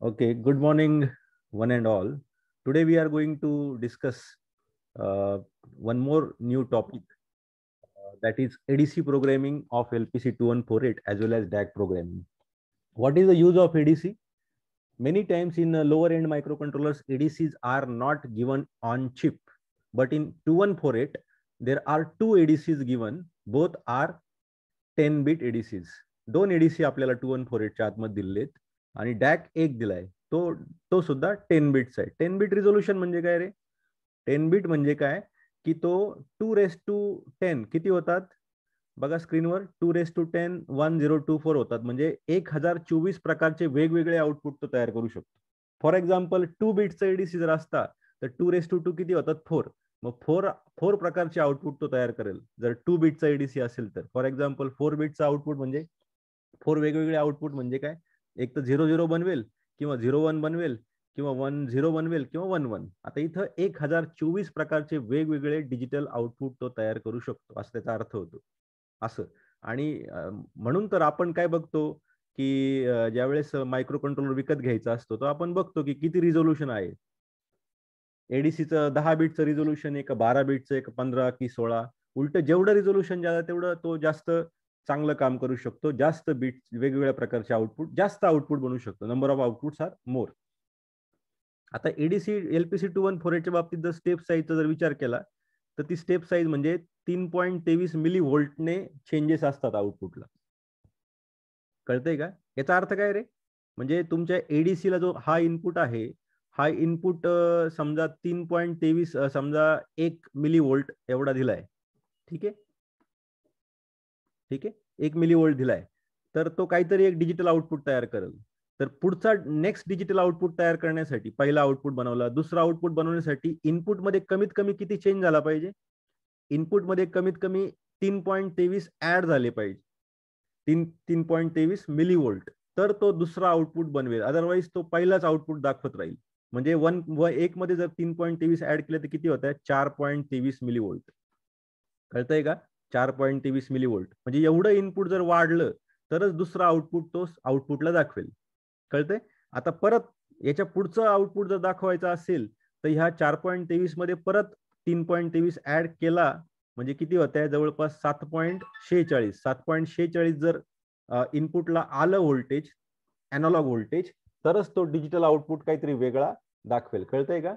Okay, good morning, one and all. Today we are going to discuss uh, one more new topic uh, that is ADC programming of LPC 2148 as well as DAC programming. What is the use of ADC? Many times in uh, lower end microcontrollers, ADCs are not given on chip, but in 2148, there are two ADCs given, both are 10 bit ADCs. Do not ADC apply two one four eight four एटच्या आणि DAC एक दिलाय तो तो सुद्धा ten बीटचा आहे ten bit resolution म्हणजे काय रे टेन बिट म्हणजे काय की तो टू रेस टू टेन किती होतात बघा स्क्रीनवर two raised to ten one zero two four होतात म्हणजे एक हजार चोवीस प्रकारचे वेगवेगळे आउटपुट तो तयार करू शकतो फॉर एक्झाम्पल टू बिटचं एडीसी जर असता तर टू रेस टू टू किती होतात फोर मग फोर फोर प्रकारचे आउटपुट तो तयार करेल जर टू बिटचा एडीसी असेल तर फॉर एक्झाम्पल फोर बिटचा आउटपुट म्हणजे फोर वेगवेगळे आउटपुट म्हणजे काय एक तर झिरो झिरो बनवेल किंवा झिरो वन बनवेल किंवा वन झिरो बनवेल किंवा वन वन आता इथं एक हजार चोवीस प्रकारचे वेगवेगळे डिजिटल आउटपुट तो तयार करू शकतो असं त्याचा अर्थ होतो असं आणि म्हणून तर आपण काय बघतो की ज्यावेळेस मायक्रो कंट्रोलर विकत घ्यायचा असतो तर आपण बघतो की किती रिझोल्युशन आहे एडीसीचं दहा बीटचं रिझोल्युशन एक बारा बीटचं एक पंधरा की सोळा उलट जेवढं रिझोल्युशन ज्यादा तेवढं तो जास्त चांगलं काम करू शकतो जास्त बीट वेगवेगळ्या प्रकारचे आउटपुट जास्त आउटपुट बनवू शकतो number of output are more आता ADC LPC two one four एटच्या बाबतीत जर स्टेप साईजचा जर विचार केला तर ती स्टेप साईज म्हणजे तीन पॉईंट तेवीस मिली व्होल्टने चेंजेस असतात आउटपुटला कळतंय का याचा अर्थ काय रे म्हणजे तुमच्या एडीसीला जो हा इनपुट आहे हा इनपुट समजा तीन पॉईंट तेवीस समजा एक मिली व्होल्ट एवढा दिलाय ठीक आहे ठीक आहे एक मिली वोल्ट दिलाय तर तो काहीतरी एक डिजिटल आउटपुट तयार करेल तर पुढचा नेक्स्ट डिजिटल आउटपुट तयार करण्यासाठी पहिला आउटपुट बनवला दुसरा आउटपुट बनवण्यासाठी इनपुटमध्ये कमीत कमी किती चेंज झाला पाहिजे इनपुटमध्ये कमीत कमी तीन पॉईंट तेवीस ऍड झाले पाहिजे तीन तीन पॉईंट तेवीस मिली वोल्ट तर तो दुसरा आउटपुट बनवेल अदरवाईज तो पहिलाच आउटपुट दाखवत राहील म्हणजे वन व एक मध्ये जर तीन पॉईंट तेवीस ऍड केले तर किती होत आहे चार पॉईंट तेवीस मिली वोल्ट कळतंय का चार पॉईंट तेवीस मिली वोल्ट म्हणजे एवढं इनपुट जर वाढलं तरच दुसरा आउटपुट तो आउटपुटला दाखवेल कळते आता परत याच्या पुढचं आउटपुट जर दाखवायचं असेल तर ह्या चार पॉईंट तेवीस मध्ये परत तीन पॉईंट तेवीस ऍड केला म्हणजे किती आहे जवळपास सात पॉईंट शेचाळीस सात पॉईंट शेचाळीस जर इनपुटला आलं व्होल्टेज अॅनालॉग व्होल्टेज तरच तो डिजिटल आउटपुट काहीतरी वेगळा दाखवेल कळतंय का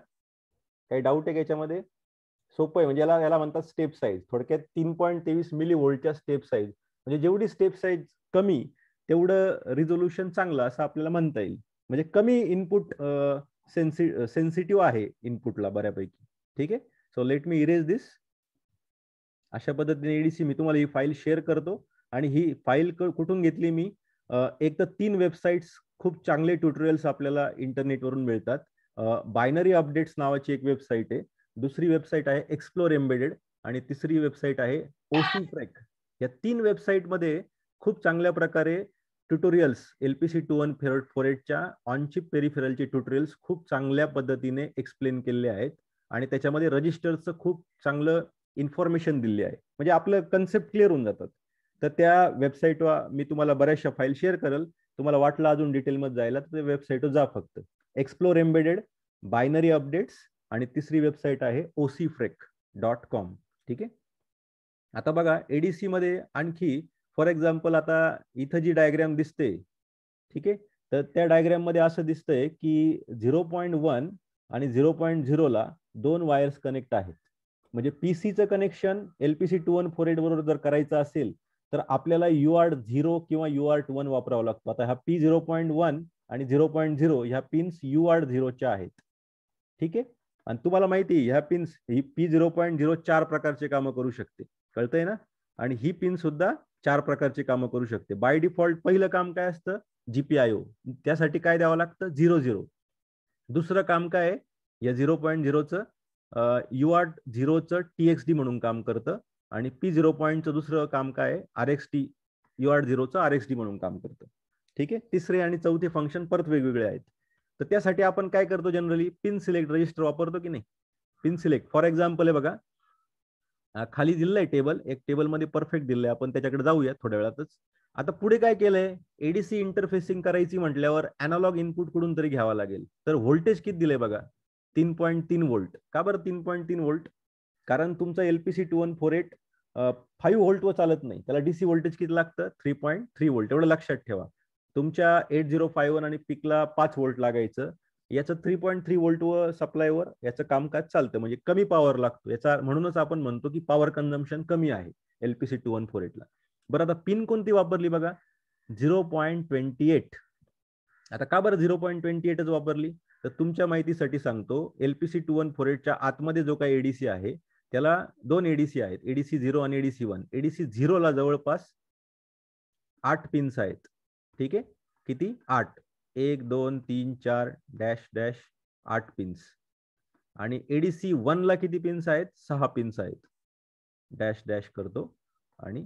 काही डाऊट आहे का याच्यामध्ये सोपं आहे म्हणजे याला याला म्हणतात स्टेप साईज थोडक्यात तीन पॉईंट तेवीस मिली व्होल्टच्या स्टेप साईज म्हणजे जेवढी स्टेप साईज कमी तेवढं रिझोल्युशन चांगलं असं आपल्याला म्हणता येईल म्हणजे कमी इनपुट सेन्सि सेन्सिटिव्ह आहे इनपुटला बऱ्यापैकी ठीक आहे so let me erase this अशा पद्धतीने एडीसी मी तुम्हाला ही फाईल शेअर करतो आणि ही फाईल कुठून घेतली मी एक तर तीन वेबसाईट्स खूप चांगले ट्युटोरियल्स आपल्याला इंटरनेटवरून मिळतात बायनरी अपडेट्स नावाची एक वेबसाईट आहे दुसरी वेबसाईट आहे एक्सप्लोर एम्बेडेड आणि तिसरी वेबसाईट आहे ओसी ट्रॅक या तीन वेबसाईटमध्ये खूप चांगल्या प्रकारे tutorials L P C two one four four एटच्या ऑनशिप पेरिफेरलचे ट्युटोरियल्स खूप चांगल्या पद्धतीने एक्सप्लेन केलेले आहेत आणि त्याच्यामध्ये रजिस्टर्सचं खूप चांगलं इन्फॉर्मेशन दिले आहे म्हणजे आपलं कन्सेप्ट क्लिअर होऊन जातात तर त्या वेबसाईटवर मी तुम्हाला बऱ्याचशा फाईल शेअर करेल तुम्हाला वाटलं अजून डिटेलमध्ये जायला तर ते वेबसाईटवर जा फक्त एक्सप्लोर एम्बेडेड बायनरी अपडेट्स आणि तिसरी वेबसाईट आहे फ्रेक डॉट कॉम ठीक आहे आता बघा एडीसी मध्ये आणखी फॉर एक्झाम्पल आता इथं जी डायग्रॅम दिसते ठीक आहे तर त्या डायग्रॅम मध्ये असं दिसतंय की झिरो पॉईंट वन आणि झिरो पॉईंट झिरोला दोन वायर्स कनेक्ट आहेत म्हणजे पी सीचं connection L P C two one four eight बरोबर जर करायचं असेल तर आपल्याला यू आर झिरो किंवा यू आर वन वापरावा लागतो आता ह्या पी झिरो पॉईंट वन आणि झिरो पॉईंट झिरो ह्या पिन्स यू आर झिरोच्या आहेत ठीक आहे आणि तुम्हाला माहिती ह्या पिन्स ही पी झिरो पॉईंट झिरो चार प्रकारचे कामं करू शकते कळतंय ना आणि ही पिन सुद्धा चार प्रकारची कामं करू शकते बाय डिफॉल्ट पहिलं काम काय असतं जीपीआयओ त्यासाठी काय द्यावं लागतं झिरो झिरो दुसरं काम काय आहे या झिरो पॉईंट झिरोचं यू आर झिरोचं टी एक्स डी म्हणून काम करतं आणि पी झिरो पॉईंटचं दुसरं काम काय आहे R X T U R झिरोचं आर एक्स डी म्हणून काम करतं ठीक आहे तिसरे आणि चौथे फंक्शन परत वेगवेगळे आहेत तर त्यासाठी आपण काय करतो जनरली पिन सिलेक्ट रजिस्टर वापरतो की नाही पिन सिलेक्ट फॉर एक्झाम्पल आहे बघा खाली दिलंय टेबल एक टेबलमध्ये परफेक्ट दिलं आहे आपण त्याच्याकडे जाऊया थोड्या वेळातच आता पुढे काय केलंय एडीसी इंटरफेसिंग करायची म्हटल्यावर अनालॉग इनपुट कडून तरी घ्यावा लागेल तर व्होल्टेज किती दिले बघा तीन पॉईंट तीन व्होल्ट का बरं तीन पॉईंट तीन व्होल्ट कारण तुमचा LPC two one four eight five व्होल्टवर चालत नाही त्याला डीसी व्होल्टेज किती लागतं थ्री पॉईंट थ्री व्होल्ट एवढं लक्षात ठेवा तुमच्या एट झिरो फाय वन आणि पिकला पाच वोल्ट लागायचं याचं थ्री पॉईंट थ्री वोल्ट व सप्लायवर याचं कामकाज चालतं म्हणजे कमी पॉवर लागतो याचा म्हणूनच आपण म्हणतो की पॉवर कन्झम्पन कमी आहे एलपीसी टू वन फोर एटला बरं आता पिन कोणती वापरली बघा झिरो पॉईंट ट्वेंटी एट आता का बरं झिरो पॉईंट ट्वेंटी एटच वापरली तर तुमच्या माहितीसाठी सांगतो एलपीसी टू वन फोर एटच्या आतमध्ये जो काही एडीसी आहे त्याला दोन एडीसी आहेत एडीसी झिरो आणि एडीसी वन एडीसी झिरोला जवळपास आठ पिन्स आहेत ठीक आहे किती आठ एक दोन तीन चार डॅश डॅश आठ पिन्स आणि एडीसी वन ला किती पिन्स आहेत सहा पिन्स आहेत डॅश डॅश करतो आणि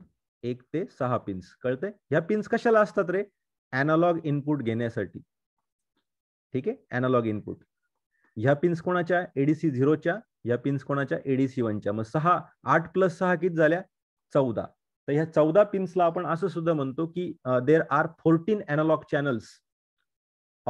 एक ते सहा पिन्स कळते ह्या पिन्स कशाला असतात रे एनालॉग इनपुट घेण्यासाठी ठीक आहे एनालॉग इनपुट ह्या पिन्स कोणाच्या एडीसी झिरोच्या या पिन्स कोणाच्या एडीसी वनच्या मग सहा आठ प्लस सहा किती झाल्या चौदा तर ह्या चौदा पिन्सला आपण असं सुद्धा म्हणतो की there are fourteen analog channels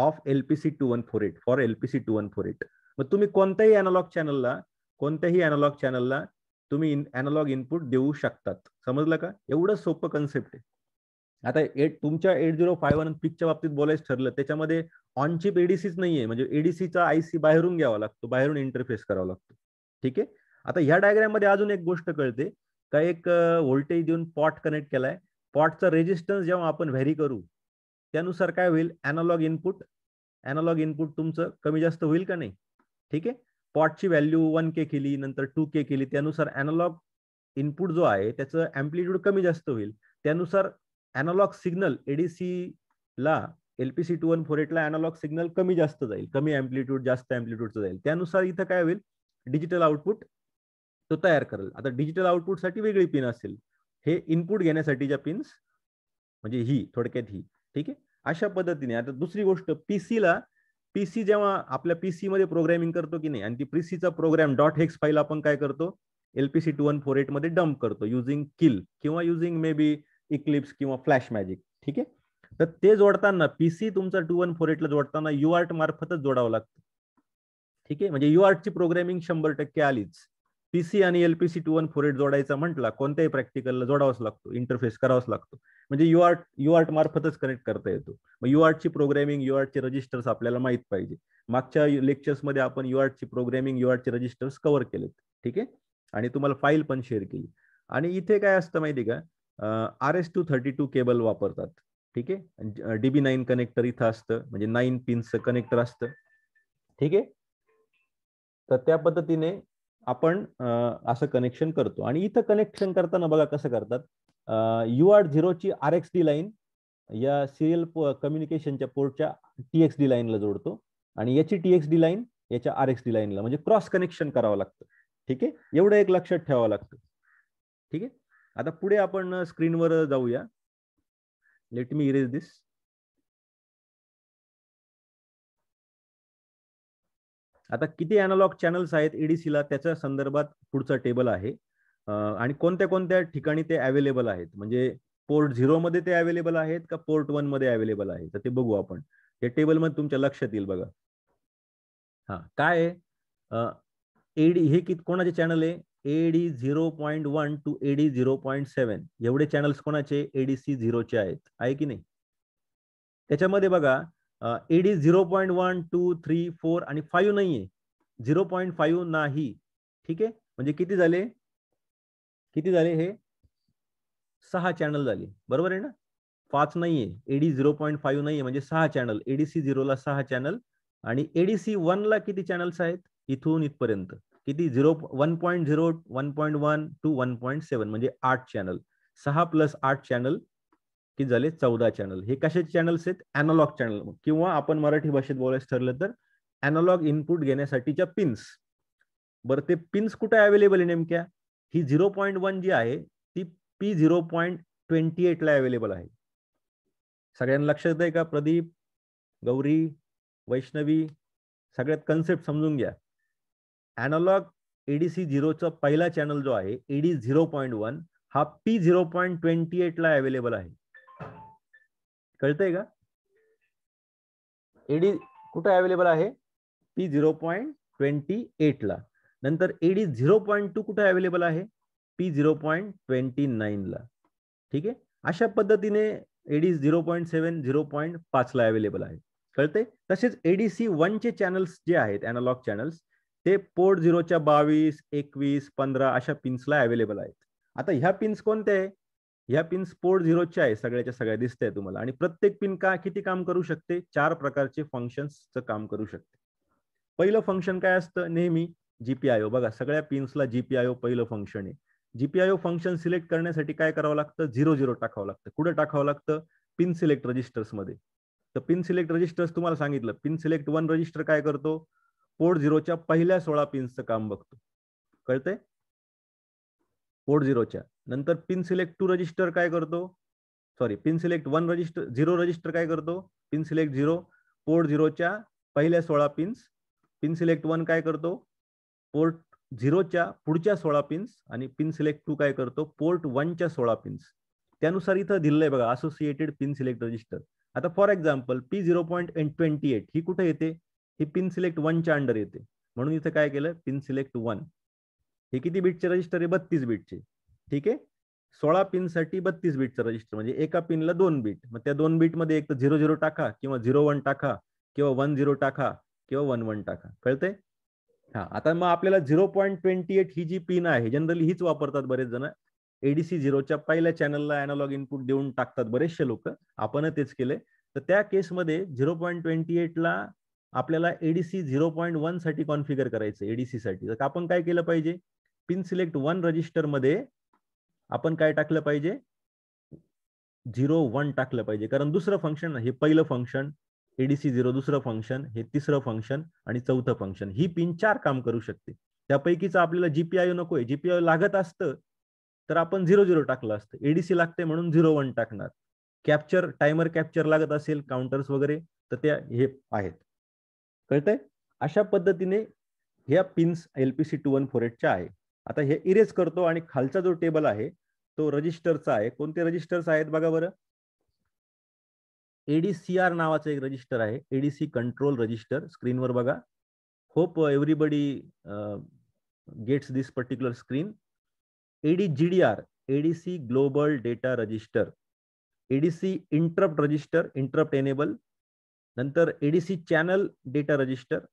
of LPC two one four eight for LPC two one four eight मग तुम्ही कोणत्याही अनालॉग चॅनलला कोणत्याही अनालॉग चॅनलला तुम्ही अनालॉग इनपुट देऊ शकतात समजलं का एवढं सोपं कन्सेप्ट आहे आता एट तुमच्या एट झिरो फाय वन पिकच्या बाबतीत बोलायचं ठरलं त्याच्यामध्ये ऑन चिप नाही नाहीये म्हणजे एडीसीचा आयसी बाहेरून घ्यावा लागतो बाहेरून इंटरफेस करावा लागतो ठीक आहे आता ह्या डायग्राम मध्ये अजून एक गोष्ट कळते का एक व्होल्टेज देऊन पॉट कनेक्ट केलाय पॉटचा रेजिस्टन्स जेव्हा आपण व्हेरी करू त्यानुसार काय होईल अॅनॉलॉग इनपुट अॅनॉलॉग इनपुट तुमचं कमी जास्त होईल का नाही ठीक आहे पॉटची व्हॅल्यू वन के केली नंतर टू के केली त्यानुसार अॅनॉलॉग इनपुट जो आहे त्याचं अँप्लिट्यूड कमी जास्त होईल त्यानुसार अॅनॉलॉग सिग्नल एडीसीला L P C two one four एटला अॅनॉलॉग सिग्नल कमी जास्त जाईल कमी अँप्लिट्यूड जास्त अँप्लिट्यूडचं जाईल त्यानुसार इथं काय होईल डिजिटल आउटपुट तो तयार करेल आता डिजिटल आउटपुटसाठी वेगळी पिन असेल हे इनपुट घेण्यासाठीच्या पिन्स म्हणजे ही थोडक्यात ही ठीक आहे अशा पद्धतीने आता दुसरी गोष्ट पीसीला पीसी जेव्हा आपल्या पीसी मध्ये प्रोग्रॅमिंग करतो की नाही आणि ती पीसीचा प्रोग्राम डॉट हेक्स फाईल आपण काय करतो LPC two one four eight मध्ये डम्प करतो युझिंग किल किंवा युझिंग मे बी इक्लिप्स किंवा फ्लॅश मॅजिक ठीक आहे तर ते जोडताना पीसी तुमचा टू वन फोर एटला जोडताना युआर्ट आर्ट मार्फतच जोडावं लागतं ठीक आहे म्हणजे यू ची प्रोग्रॅमिंग शंभर टक्के आलीच पीसी आणि LPC two one four eight जोडायचा म्हटला कोणत्याही प्रॅक्टिकलला जोडावाच लागतो इंटरफेस करावाच लागतो म्हणजे युआर्ट आर्ट आर्ट मार्फतच कनेक्ट करता येतो मग यू आर्टची प्रोग्रामिंग यू आर्टचे रजिस्टर्स आपल्याला माहित पाहिजे मागच्या लेक्चर्समध्ये आपण यू आर्टची प्रोग्रामिंग यू आर्टचे रजिस्टर्स कव्हर केलेत ठीक आहे आणि तुम्हाला फाईल पण शेअर केली आणि इथे काय असतं माहिती का R S two thirty two cable वापरतात ठीक आहे डीबी नाईन कनेक्टर इथं असतं म्हणजे नाईन पिनचं कनेक्टर असतं ठीक आहे तर त्या पद्धतीने आपण असं कनेक्शन करतो आणि इथं कनेक्शन करताना बघा कसं करतात यू आर झिरोची आर एक्स डी लाईन या सिरियल कम्युनिकेशनच्या पोर्टच्या टी एक्स डी लाईनला जोडतो आणि याची टी एक्स डी लाईन याच्या आर एक्स डी लाईनला म्हणजे क्रॉस कनेक्शन करावं लागतं ठीक आहे एवढं एक लक्षात ठेवावं लागतं ठीक आहे आता पुढे आपण स्क्रीनवर जाऊया लेट मी इरेज दिस आता किती अॅनालॉग चॅनल्स आहेत ईडीसीला e त्याच्या संदर्भात पुढचं टेबल आहे आणि कोणत्या कोणत्या ठिकाणी ते अवेलेबल आहेत म्हणजे पोर्ट झिरो मध्ये ते अवेलेबल आहेत का पोर्ट वन मध्ये अवेलेबल आहे तर ते बघू आपण हे मध्ये तुमच्या लक्षात येईल बघा हा काय आहे एडी हे कित कोणाचे चॅनल आहे AD zero point one two AD zero point seven एवढे चॅनल्स कोणाचे एडीसी झिरोचे आहेत आहे की नाही त्याच्यामध्ये बघा AD zero point one two three four आणि फाईव्ह नाही आहे झिरो पॉईंट फाईव्ह नाही ठीक आहे म्हणजे किती झाले किती झाले हे सहा चॅनल झाले बरोबर आहे ना पाच नाहीये एडी झिरो पॉईंट फाईव्ह नाहीये म्हणजे सहा चॅनल एडीसी झिरोला सहा चॅनल आणि एडीसी e वनला किती चॅनल्स आहेत इथून इथपर्यंत किती zero one point zero one point one two one point seven म्हणजे आठ चॅनल सहा प्लस आठ चॅनल की झाले चौदा चॅनल हे कशाचे चॅनल्स आहेत अॅनॉलॉग चॅनल किंवा आपण मराठी भाषेत बोलायचं ठरलं तर अॅनॉलॉग इनपुट घेण्यासाठीच्या पिन्स बरं ते पिन्स कुठे अवेलेबल आहे नेमक्या ही झिरो पॉईंट वन जी आहे ती पी झिरो पॉईंट ट्वेंटी एटला अवेलेबल आहे सगळ्यांना लक्षात आहे का प्रदीप गौरी वैष्णवी सगळ्यात कन्सेप्ट समजून घ्या अॅनॉलॉग एडीसी झिरोचा पहिला चॅनल जो आहे एडी झिरो पॉईंट वन हा पी झिरो पॉईंट ट्वेंटी एटला अवेलेबल आहे कळतंय का एडी कुठं अवेलेबल आहे P zero point twenty eight ला नंतर एडी झिरो पॉईंट टू कुठं अवेलेबल आहे P zero point twenty nine ला ठीक आहे अशा पद्धतीने AD zero point seven zero point पाच ला अवेलेबल आहे कळते तसेच एडीसी वनचे चॅनल्स जे आहेत अनालॉग चॅनल्स ते पोर्ट झिरोच्या बावीस एकवीस पंधरा अशा पिन्सला अवेलेबल आहेत आता ह्या पिन्स कोणत्या आहे ह्या पिन स्पोर्ट झिरोच्या आहे सगळ्याच्या सगळ्या दिसत आहे तुम्हाला आणि प्रत्येक पिन का किती काम करू शकते चार प्रकारचे फंक्शन्सचं काम करू शकते पहिलं फंक्शन काय असतं नेहमी जीपीआयओ बघा सगळ्या पिन्सला जीपीआयओ पहिलं फंक्शन आहे जीपीआयओ फंक्शन सिलेक्ट करण्यासाठी काय करावं लागतं झिरो झिरो टाकावं लागतं कुठं टाकावं लागतं पिन सिलेक्ट रजिस्टर्स मध्ये तर पिन सिलेक्ट रजिस्टर्स तुम्हाला सांगितलं पिन सिलेक्ट वन रजिस्टर काय करतो पोर्ट झिरोच्या पहिल्या सोळा पिन्सचं काम बघतो कळतंय पोर्ट झिरोच्या नंतर पिन सिलेक्ट टू रजिस्टर काय करतो sorry pin select one register zero register काय करतो पिन सिलेक्ट झिरो पोर्ट झिरोच्या पहिल्या सोळा पिन्स पिन सिलेक्ट वन काय करतो पोर्ट झिरोच्या पुढच्या सोळा पिन्स आणि पिन सिलेक्ट टू काय करतो पोर्ट वनच्या सोळा पिन्स त्यानुसार इथं दिलंय बघा असोसिएटेड पिन सिलेक्ट रजिस्टर आता for example P zero point twenty eight ही कुठे येते ही पिन सिलेक्ट वनच्या अंडर येते म्हणून इथं काय केलं पिन सिलेक्ट वन हे किती बीटचे रजिस्टर आहे बत्तीस बीटचे ठीक आहे सोळा पिनसाठी बत्तीस बीटचं रजिस्टर म्हणजे एका पिनला दोन बीट मग त्या दोन बीटमध्ये एक तर झिरो झिरो टाका किंवा झिरो वन टाका किंवा वन झिरो टाका किंवा वन वन टाका कळतंय हा आता मग आपल्याला झिरो पॉईंट ट्वेंटी एट ही जी पिन आहे जनरली हीच वापरतात बरेच जण एडीसी झिरोच्या पहिल्या चॅनलला अॅनालॉग इनपुट देऊन टाकतात बरेचसे लोक आपण तेच केले तर त्या केसमध्ये झिरो पॉईंट ट्वेंटी एटला आपल्याला एडीसी झिरो पॉईंट वन साठी कॉन्फिगर करायचं एडीसी साठी तर आपण काय केलं पाहिजे पिन सिलेक्ट वन रजिस्टरमध्ये आपण काय टाकलं पाहिजे झिरो वन टाकलं पाहिजे कारण दुसरं फंक्शन हे पहिलं फंक्शन एडीसी झिरो दुसरं फंक्शन हे तिसरं फंक्शन आणि चौथं फंक्शन ही पिन चार काम करू शकते त्यापैकीच आपल्याला जीपीआय नकोय जीपीआय लागत असतं तर आपण झिरो झिरो टाकलं असतं एडीसी लागते म्हणून झिरो वन टाकणार कॅप्चर टायमर कॅप्चर लागत असेल काउंटर्स वगैरे तर त्या हे आहेत कळतंय अशा पद्धतीने ह्या pins LPC two one four एटच्या आहे आता हे इरेज करतो आणि खालचा जो टेबल आहे तो रजिस्टरचा आहे कोणते रजिस्टर्स आहेत बघा बरं एडीसीआर नावाचं एक रजिस्टर आहे एडीसी कंट्रोल रजिस्टर स्क्रीनवर बघा hope everybody gets this particular screen AD G D R ADC global data register ADC interrupt register interrupt enable नंतर एडीसी चॅनल डेटा रजिस्टर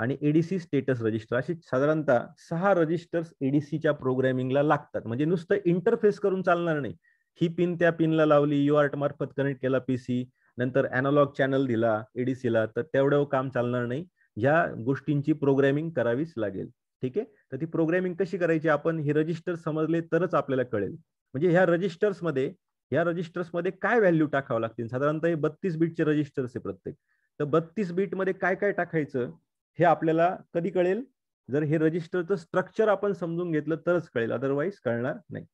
आणि एडीसी स्टेटस रजिस्टर अशी साधारणतः सहा रजिस्टर्स एडीसीच्या प्रोग्रॅमिंगला लागतात म्हणजे नुसतं इंटरफेस करून चालणार नाही ही पिन त्या पिनला लावली यू आर्ट मार्फत कनेक्ट केला पीसी नंतर अॅनालॉग चॅनल दिला एडीसीला तर तेवढं काम चालणार नाही ह्या गोष्टींची प्रोग्रॅमिंग करावीच लागेल ठीक आहे तर ती प्रोग्रॅमिंग कशी करायची आपण हे रजिस्टर समजले तरच आपल्याला कळेल म्हणजे ह्या रजिस्टर्समध्ये या रजिस्टर्समध्ये काय व्हॅल्यू टाकावं लागतील साधारणतः हे बत्तीस बीटचे रजिस्टर्स आहे प्रत्येक तर बत्तीस बीटमध्ये काय काय टाकायचं हे आपल्याला कधी कळेल जर हे रजिस्टरचं स्ट्रक्चर आपण समजून घेतलं तरच कळेल अदरवाईज कळणार नाही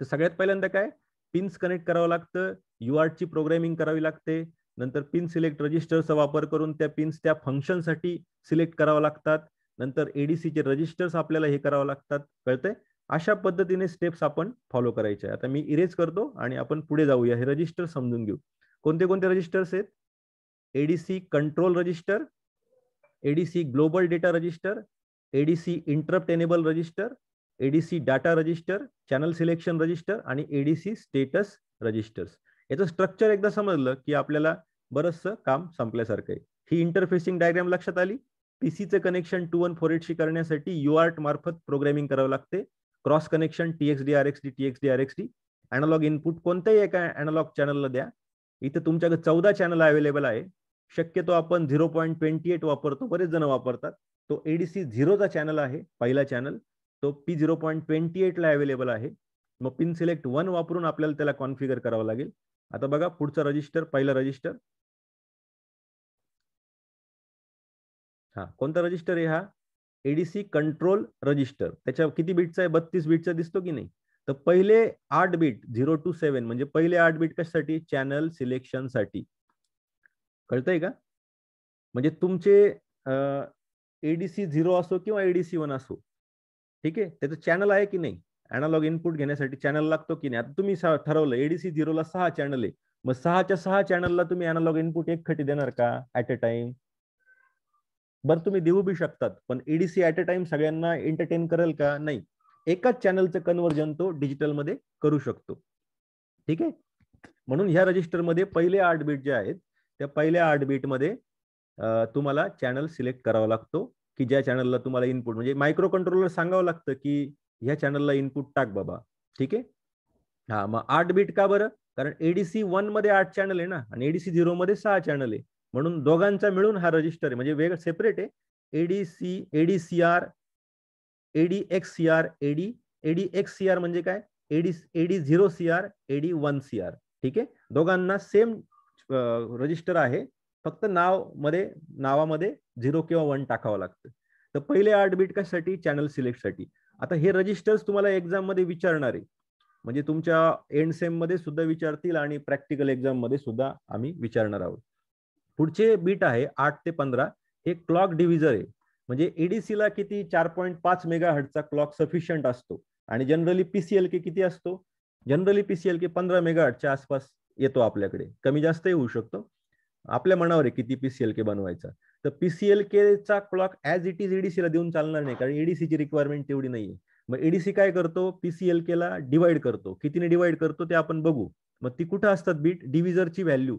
तर सगळ्यात पहिल्यांदा काय पिन्स कनेक्ट करावं लागतं युआरची ची प्रोग्रामिंग करावी लागते नंतर पिन सिलेक्ट रजिस्टरचा वापर करून त्या पिन्स त्या फंक्शनसाठी सिलेक्ट करावं लागतात नंतर एडीसीचे रजिस्टर्स आपल्याला हे करावं लागतात कळतंय अशा पद्धतीने स्टेप्स आपण फॉलो करायचे आता मी इरेज करतो आणि आपण पुढे जाऊया हे रजिस्टर समजून घेऊ कोणते कोणते रजिस्टर्स आहेत ADC control register ADC global data register ADC interrupt enable register ADC data register channel selection register आणि एडीसी स्टेटस रजिस्टर्स याचं स्ट्रक्चर एकदा समजलं की आपल्याला बरंचसं काम संपल्यासारखं आहे ही इंटरफेसिंग डायग्राम लक्षात आली पीसीचं कनेक्शन टू वन फोर एटशी करण्यासाठी यू आर्ट मार्फत प्रोग्रामिंग करावं लागते cross connection TX D R X D T analogue input कोणत्याही एका अॅनालॉग चॅनलला द्या इथं तुमच्याकडे चौदा चॅनल अवेलेबल आहे शक्यतो आपण झिरो पॉईंट ट्वेंटी एट वापरतो बरेच जण वापरतात तो एडीसी झिरोचा चॅनल आहे पहिला चॅनल तो पी झिरो पॉईंट ट्वेंटी एटला अवेलेबल आहे मग पिन सिलेक्ट वन वापरून आपल्याला त्याला कॉन्फिगर करावं लागेल आता बघा पुढचं रजिस्टर पहिला रजिस्टर हा कोणता रजिस्टर आहे हा एडीसी कंट्रोल रजिस्टर त्याच्या किती बिटचा आहे बत्तीस बीटचा दिसतो की नाही तर पहिले आठ बीट झिरो टू सेव्हन म्हणजे पहिले आठ बीट कशासाठी चॅनल सिलेक्शनसाठी कळतंय का म्हणजे तुमचे एडीसी झिरो असो किंवा एडीसी वन असो ठीक आहे त्याचं चॅनल आहे की नाही अॅनालॉग इनपुट घेण्यासाठी चॅनल लागतो की नाही आता तुम्ही ठरवलं एडीसी झिरोला सहा चॅनल आहे मग सहाच्या सहा चॅनलला तुम्ही अॅनालॉग इनपुट एक खटी देणार का ऍट अ टाइम बरं तुम्ही देऊ बी शकतात पण एडीसी ऍट अ टाइम सगळ्यांना एंटरटेन करेल का नाही एकाच चॅनलचं कन्व्हर्जन तो डिजिटलमध्ये करू शकतो ठीक आहे म्हणून ह्या रजिस्टरमध्ये पहिले आठ बीट जे आहेत त्या पहिल्या आठ बीटमध्ये तुम्हाला चॅनल सिलेक्ट करावा लागतो की ज्या चॅनलला तुम्हाला इनपुट म्हणजे मायक्रो कंट्रोलर सांगावं लागतं की ह्या चॅनलला इनपुट टाक बाबा ठीक आहे हा मग आठ बीट का बरं कारण एडीसी वन मध्ये आठ चॅनल आहे ना आणि एडीसी झिरो मध्ये सहा चॅनल आहे म्हणून दोघांचा मिळून हा रजिस्टर आहे म्हणजे वेगळं सेपरेट आहे ADC ADCR AD X C R AD AD X C R म्हणजे काय AD AD zero C R AD one C R ठीक आहे दोघांना सेम रजिस्टर आहे फक्त नाव मध्ये नावामध्ये झिरो किंवा वन टाकावं लागतं तर पहिले आठ बीट कशासाठी चॅनल सिलेक्ट साठी आता हे रजिस्टर्स तुम्हाला एक्झाम मध्ये विचारणार आहे म्हणजे तुमच्या एंड सेम मध्ये सुद्धा विचारतील आणि प्रॅक्टिकल एक्झाम मध्ये सुद्धा आम्ही विचारणार आहोत पुढचे बीट आहे आठ ते पंधरा हे क्लॉक डिव्हिजर आहे म्हणजे ला किती चार पॉईंट पाच मेगा हर्टचा क्लॉक सफिशियंट असतो आणि जनरली पीसीएल के किती असतो जनरली पीसीएल के पंधरा मेगा हर्टच्या आसपास येतो आपल्याकडे कमी जास्तही होऊ शकतो आपल्या मनावर आहे किती पीसीएल के बनवायचा तर पीसीएल चा क्लॉक ऍज इट इज एडीसीला देऊन चालणार नाही कारण e ची रिक्वायरमेंट तेवढी नाहीये मग एडीसी e काय करतो पीसीएल केला डिवाइड करतो कितीने डिवाइड करतो ते आपण बघू मग ती कुठं असतात बीट डिव्हिजरची व्हॅल्यू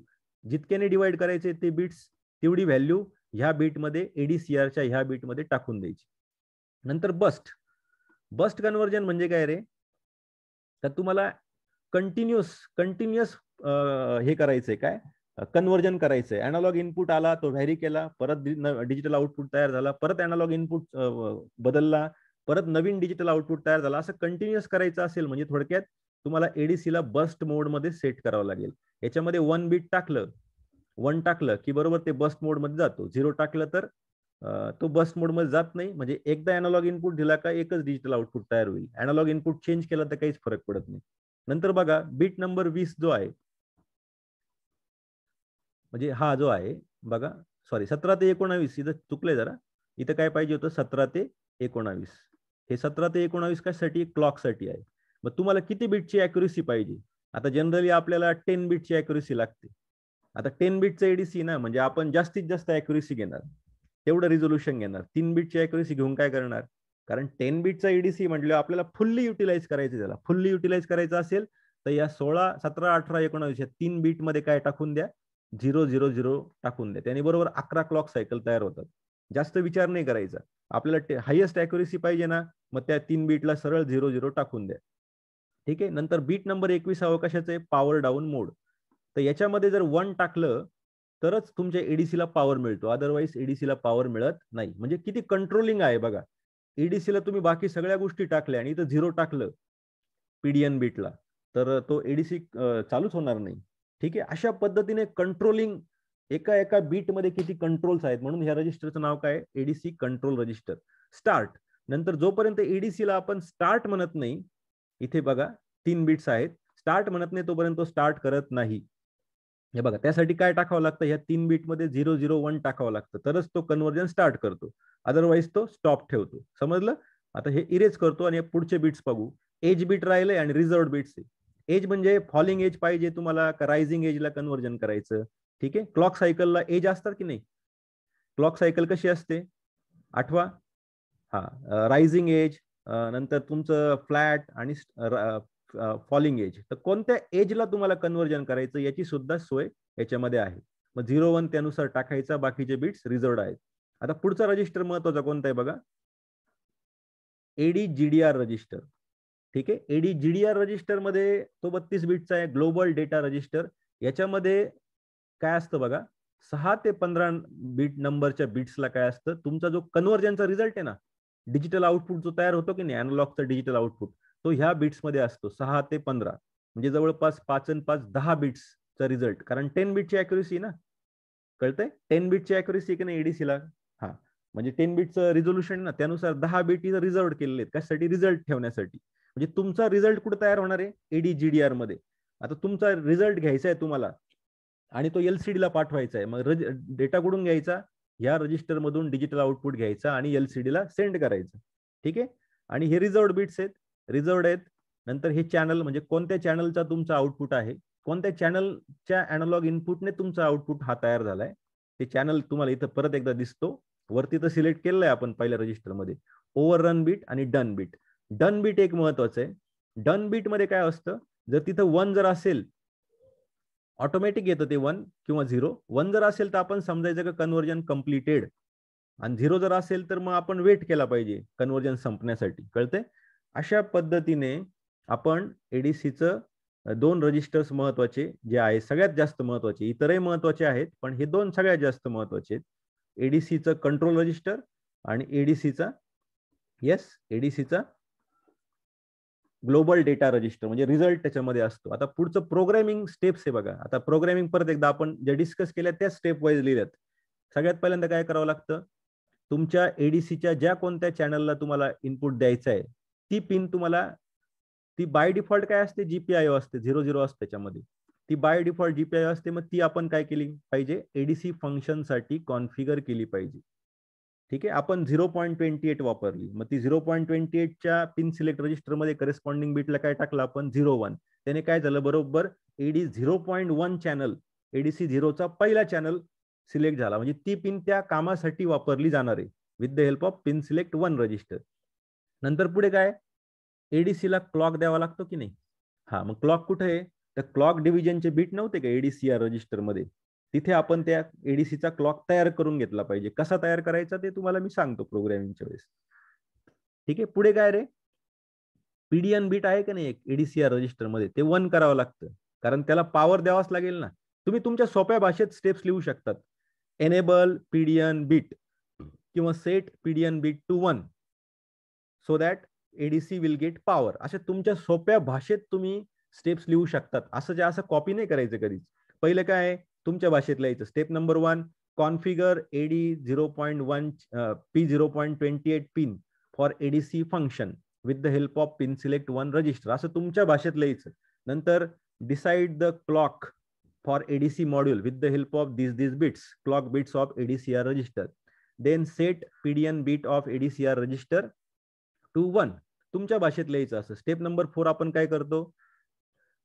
जितक्याने डिवाइड करायचे ते बीट्स तेवढी व्हॅल्यू ह्या बीटमध्ये एडीसीआरच्या e ह्या बीटमध्ये टाकून द्यायची नंतर बस्ट बस्ट कन्व्हर्जन म्हणजे काय रे तर तुम्हाला कंटिन्युअस कंटिन्युअस हे करायचंय काय कन्वर्जन करायचंय अॅनॉलॉग इनपुट आला तो व्हॅरी केला परत डिजिटल आउटपुट तयार झाला परत अॅनालॉग इनपुट बदलला परत नवीन डिजिटल आउटपुट तयार झाला असं कंटिन्युअस करायचं असेल म्हणजे थोडक्यात तुम्हाला एडीसीला बस्ट मोडमध्ये सेट करावं लागेल याच्यामध्ये वन बीट टाकलं वन टाकलं की बरोबर ते बस्ट मोडमध्ये जातो झिरो टाकलं तर तो बस्ट मोडमध्ये जात नाही म्हणजे एकदा अॅनालॉग इनपुट दिला का एकच डिजिटल आउटपुट तयार होईल अॅनॉलॉग इनपुट चेंज केला तर काहीच फरक पडत नाही नंतर बघा बीट नंबर वीस जो आहे म्हणजे हा जो आहे बघा सॉरी सतरा ते एकोणावीस इथं चुकलंय जरा इथं काय पाहिजे होतं सतरा ते एकोणावीस हे सतरा ते एकोणावीस कशासाठी साठी आहे मग तुम्हाला किती बिटची अॅक्युरेसी पाहिजे आता जनरली आपल्याला टेन बिटची अॅक्युरेसी लागते आता टेन बीटचं एडीसी ना म्हणजे आपण जास्तीत जास्त अॅक्युरेसी घेणार तेवढं रिझोल्युशन घेणार तीन बीटची अॅक्युरेसी घेऊन काय करणार कारण टेन बीटचा एडीसी म्हटलं आपल्याला फुल्ली युटिलाइज करायचं त्याला फुल्ली युटिलाइज करायचं असेल तर या सोळा सतरा अठरा एकोणावीस या तीन बीटमध्ये काय टाकून द्या झिरो झिरो झिरो टाकून द्या त्याने बरोबर अकरा क्लॉक सायकल तयार होतात जास्त विचार नाही करायचा आपल्याला हायेस्ट अॅक्युरेसी पाहिजे ना मग त्या तीन बीटला सरळ झिरो झिरो टाकून द्या ठीक आहे नंतर बीट नंबर एकवीस अवकाशाचे पॉवर डाऊन मोड तर याच्यामध्ये जर वन टाकलं तरच तुमच्या एडीसीला पॉवर मिळतो अदरवाईज एडीसीला पॉवर मिळत नाही म्हणजे किती कंट्रोलिंग आहे बघा एडीसीला तुम्ही बाकी सगळ्या गोष्टी टाकल्या आणि इथं झिरो टाकलं पीडीएन बीटला तर तो एडीसी चालूच होणार नाही ठीक आहे अशा पद्धतीने कंट्रोलिंग एका एका मध्ये किती कंट्रोल्स आहेत म्हणून ह्या रजिस्टरचं नाव काय एडीसी कंट्रोल रजिस्टर स्टार्ट नंतर जोपर्यंत एडीसी ला आपण स्टार्ट म्हणत नाही इथे बघा तीन बीट्स आहेत स्टार्ट म्हणत नाही तोपर्यंत तो स्टार्ट करत नाही हे बघा त्यासाठी काय टाकावं लागतं ह्या तीन बीटमध्ये झिरो झिरो वन टाकावं लागतं तरच तो कन्व्हर्जन स्टार्ट करतो अदरवाईज तो स्टॉप ठेवतो समजलं आता हे इरेज करतो आणि पुढचे बीट्स बघू एज बीट राहिले आणि रिझर्व बीट्स आहे एज म्हणजे फॉलिंग एज पाहिजे तुम्हाला रायझिंग एजला कन्वर्जन करायचं ठीक आहे क्लॉक सायकलला एज असतात की नाही क्लॉक सायकल कशी असते आठवा हा रायझिंग एज नंतर तुमचं फ्लॅट आणि फॉलिंग एज तर कोणत्या एजला तुम्हाला कन्वर्जन करायचं याची सुद्धा सोय याच्यामध्ये आहे मग झिरो वन त्यानुसार टाकायचा बाकीचे बिट्स रिझर्व आहेत आता पुढचा रजिस्टर महत्वाचा कोणता आहे बघा एडीजीडीआर रजिस्टर ठीक आहे एडी जीडीआर रजिस्टर मध्ये तो बत्तीस बीटचा आहे ग्लोबल डेटा रजिस्टर याच्यामध्ये काय असतं बघा सहा ते पंधरा बीट नंबरच्या बीट्सला काय असतं तुमचा जो कन्व्हर्जनचा रिझल्ट आहे ना डिजिटल आउटपुट जो तयार होतो की नाही अॅनलॉगचा डिजिटल आउटपुट तो ह्या बीट्समध्ये असतो सहा ते पंधरा म्हणजे जवळपास पाच आणि पाच दहा बीट्सचा रिझल्ट कारण टेन बीटची अॅक्युरेसी ना कळतंय टेन बीटची अॅक्युरेसी की नाही एडीसीला हा म्हणजे टेन बीटचं रिझोल्युशन ना त्यानुसार दहा बीट रिझर्व केलेले आहेत कशासाठी रिझल्ट ठेवण्यासाठी म्हणजे तुमचा रिझल्ट कुठे तयार होणार आहे एडीजीडीआर मध्ये आता तुमचा रिझल्ट घ्यायचा आहे तुम्हाला आणि तो ला पाठवायचा आहे मग डेटा कुठून घ्यायचा ह्या मधून डिजिटल आउटपुट घ्यायचा आणि एलसीडीला सेंड करायचं ठीक आहे आणि हे रिझर्वड बिट्स आहेत रिझर्वड आहेत नंतर हे चॅनल म्हणजे कोणत्या चॅनलचा तुमचा आउटपुट आहे कोणत्या चॅनलच्या अॅनॉलॉग इनपुटने तुमचा आउटपुट हा तयार झालाय ते चॅनल तुम्हाला इथं परत एकदा दिसतो वरती तर सिलेक्ट केलेलं आहे आपण पहिल्या रजिस्टरमध्ये ओव्हर रन बीट आणि डन बीट डन बीट एक महत्वाचं आहे डन बीट मध्ये काय असतं जर तिथं वन जर असेल ऑटोमॅटिक येतं ते वन किंवा झिरो वन जर असेल तर आपण समजायचं का कन्व्हर्जन कम्प्लिटेड आणि झिरो जर असेल तर मग आपण वेट केला पाहिजे कन्व्हर्जन संपण्यासाठी कळते अशा पद्धतीने आपण एडीसीचं दोन रजिस्टर्स महत्वाचे जे आहे सगळ्यात जास्त महत्वाचे इतरही महत्वाचे आहेत पण हे दोन सगळ्यात जास्त महत्वाचे आहेत एडीसीचं कंट्रोल रजिस्टर आणि एडीसीचा येस एडीसीचा ग्लोबल डेटा रजिस्टर म्हणजे रिझल्ट त्याच्यामध्ये असतो आता पुढचं प्रोग्रॅमिंग स्टेप्स आहे बघा आता प्रोग्रॅमिंग परत एकदा आपण ज्या डिस्कस केल्या त्या स्टेप वाईज लिहिल्यात सगळ्यात पहिल्यांदा काय करावं लागतं तुमच्या एडीसीच्या ज्या कोणत्या चॅनलला तुम्हाला इनपुट द्यायचं आहे ती पिन तुम्हाला ती बाय डिफॉल्ट काय असते जीपीआयओ असते झिरो झिरो असते त्याच्यामध्ये ती बाय डिफॉल्ट जीपीआयओ असते मग ती आपण काय केली पाहिजे एडीसी फंक्शनसाठी कॉन्फिगर केली पाहिजे ठीक आहे आपण झिरो पॉईंट ट्वेंटी एट वापरली मग ती झिरो पॉईंट ट्वेंटी एटच्या पिन सिलेक्ट रजिस्टरमध्ये करेस्पॉन्डिंग बीटला काय टाकलं आपण झिरो वन त्याने काय झालं बरोबर AD zero point one channel ADC झिरोचा पहिला चॅनल सिलेक्ट झाला म्हणजे ती पिन त्या कामासाठी वापरली जाणार आहे with the help of pin select one register नंतर पुढे काय ला क्लॉक द्यावा लागतो की नाही हा मग क्लॉक कुठे आहे तर क्लॉक डिव्हिजनचे बीट नव्हते का एडीसी या रजिस्टरमध्ये तिथे आपण त्या एडीसीचा क्लॉक तयार करून घेतला पाहिजे कसा तयार करायचा ते तुम्हाला मी सांगतो प्रोग्रामिंगच्या वेळेस ठीक आहे पुढे काय रे पीडीएन बीट आहे का नाही एक एडीसीआर रजिस्टर मध्ये ते वन करावं लागतं कारण त्याला पॉवर द्यावाच लागेल ना तुम्ही तुमच्या सोप्या भाषेत स्टेप्स लिहू शकतात एनेबल पीडीएन बीट किंवा set PDN bit to one so that ADC will get power अशा तुमच्या सोप्या भाषेत तुम्ही स्टेप्स लिहू शकतात असं जे असं कॉपी नाही करायचं कधीच पहिलं काय तुमच्या भाषेत लिहायचं step number one configure AD zero point one P zero point twenty eight pin for ADC function with the help of pin select one register असं तुमच्या भाषेत लिहायचं नंतर decide the clock for ADC module with the help of this this bits clock bits of R register then set PDN bit of ADCR register to one तुमच्या भाषेत लिहायचं असं step number four आपण काय करतो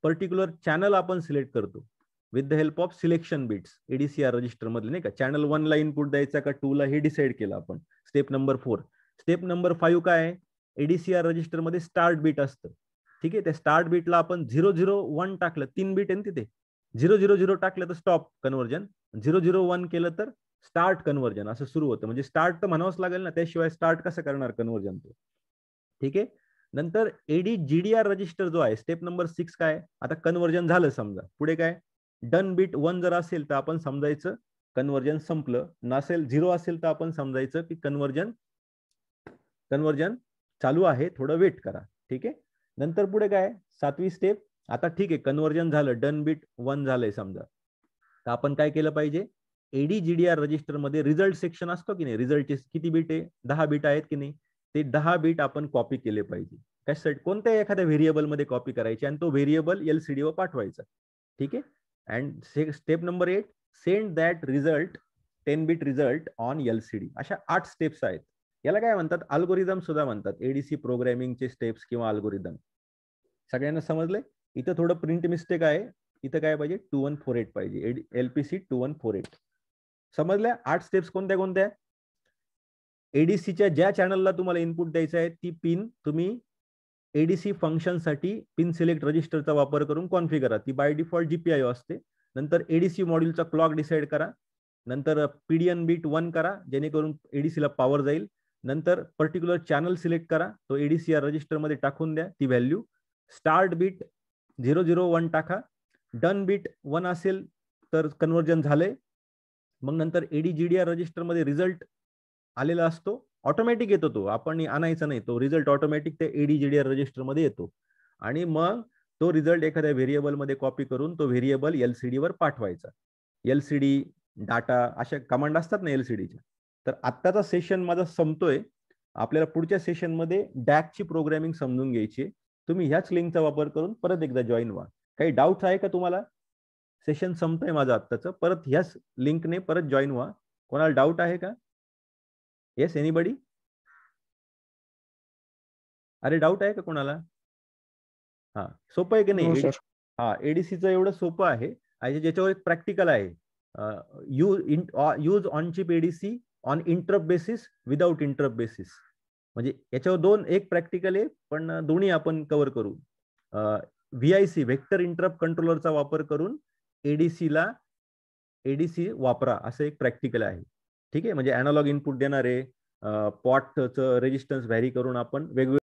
पर्टिक्युलर चॅनल आपण select करतो with the help of selection bits ADCR register मधले नाही का चॅनल वन ला इनपुट द्यायचा का टू ला हे डिसाईड केलं आपण step number four step number five काय आहे एडीसीआर रजिस्टर मध्ये स्टार्ट बीट असतं ठीक आहे त्या स्टार्ट बीटला आपण झिरो झिरो वन टाकलं तीन बीट आहे तिथे झिरो झिरो झिरो टाकलं तर stop conversion zero zero one केलं तर स्टार्ट कन्व्हर्जन असं सुरू होतं म्हणजे स्टार्ट तर म्हणावंच लागेल ना त्याशिवाय स्टार्ट कसं करणार कन्व्हर्जन तो ठीक आहे नंतर एडी जीडीआर रजिस्टर जो आहे स्टेप नंबर सिक्स काय आता कन्वर्जन झालं समजा पुढे काय डन बीट वन जर असेल तर आपण समजायचं कन्वर्जन संपलं नसेल झिरो असेल तर आपण समजायचं की कन्वर्जन कन्वर्जन चालू आहे थोडं वेट करा ठीक आहे नंतर पुढे काय सातवी स्टेप आता ठीक आहे कन्वर्जन झालं डन बीट वन झालंय समजा तर आपण काय केलं पाहिजे एडीजीडीआर मध्ये रिझल्ट सेक्शन असतो की नाही रिझल्टचे किती बीट आहे दहा बीट आहेत की नाही ते दहा बीट आपण कॉपी केले पाहिजे कशासाठी कोणत्याही एखाद्या व्हेरिएबलमध्ये कॉपी करायची आणि तो व्हेरिएबल एलसीडी वर पाठवायचा ठीक आहे and step number eight send that result ten bit result on L C D अशा आठ स्टेप्स आहेत याला काय म्हणतात अल्गोरिझम सुद्धा म्हणतात एडीसी प्रोग्रॅमिंगचे स्टेप्स किंवा अल्गोरिदम सगळ्यांना समजले इथं थोडं प्रिंट मिस्टेक आहे इथं काय पाहिजे टू वन फोर एट पाहिजे L P C two one four eight समजल्या आठ स्टेप्स कोणत्या कोणत्या एडीसीच्या ज्या चॅनलला तुम्हाला इनपुट द्यायचं आहे ती पिन तुम्ही एडीसी फंक्शनसाठी पिन सिलेक्ट रजिस्टरचा वापर करून कॉन्फिगर करा ती बाय डिफॉल्ट जीपीआयओ असते नंतर एडीसी मॉड्यूलचा क्लॉक डिसाईड करा नंतर पीडीएन बीट वन करा जेणेकरून एडीसीला पॉवर जाईल नंतर पर्टिक्युलर चॅनल सिलेक्ट करा तो एडीसी या रजिस्टरमध्ये टाकून द्या ती value start bit zero zero one टाका डन बीट वन असेल तर कन्वर्जन झाले मग नंतर एडीजीडीआर रजिस्टरमध्ये रिझल्ट आलेला असतो ऑटोमॅटिक येतो तो आपण आणायचा नाही तो रिझल्ट ऑटोमॅटिक त्या एडीजीडीआर रजिस्टरमध्ये येतो आणि मग तो रिझल्ट एखाद्या व्हेरिएबलमध्ये कॉपी करून तो व्हेरिएबल एल सी पाठवायचा एल सी डी डाटा अशा कमांड असतात ना एल सी तर आत्ताचा सेशन माझा संपतोय आपल्याला पुढच्या सेशनमध्ये डॅकची प्रोग्रामिंग समजून घ्यायची तुम्ही ह्याच लिंकचा वापर करून परत एकदा जॉईन व्हा काही डाऊट आहे का तुम्हाला सेशन संपतंय माझं आत्ताचं परत ह्याच लिंकने परत जॉईन व्हा कोणाला डाऊट आहे का येस एनीबडी अरे डाऊट आहे का कोणाला हा सोपं आहे की नाही हो, हा एडीसीचं एवढं सोपं आहे आणि ज्याच्यावर एक प्रॅक्टिकल आहे use on chip ADC on interrupt basis without interrupt basis म्हणजे याच्यावर दोन एक प्रॅक्टिकल आहे पण दोन्ही आपण कव्हर करू व्हीआयसी व्हेक्टर इंटरप कंट्रोलरचा वापर करून एडीसीला एडीसी वापरा असं एक प्रॅक्टिकल आहे ठीक आहे म्हणजे अॅनॉलॉग इनपुट देणारे पॉटचं रेजिस्टन्स व्हॅरी करून आपण वेगवेगळे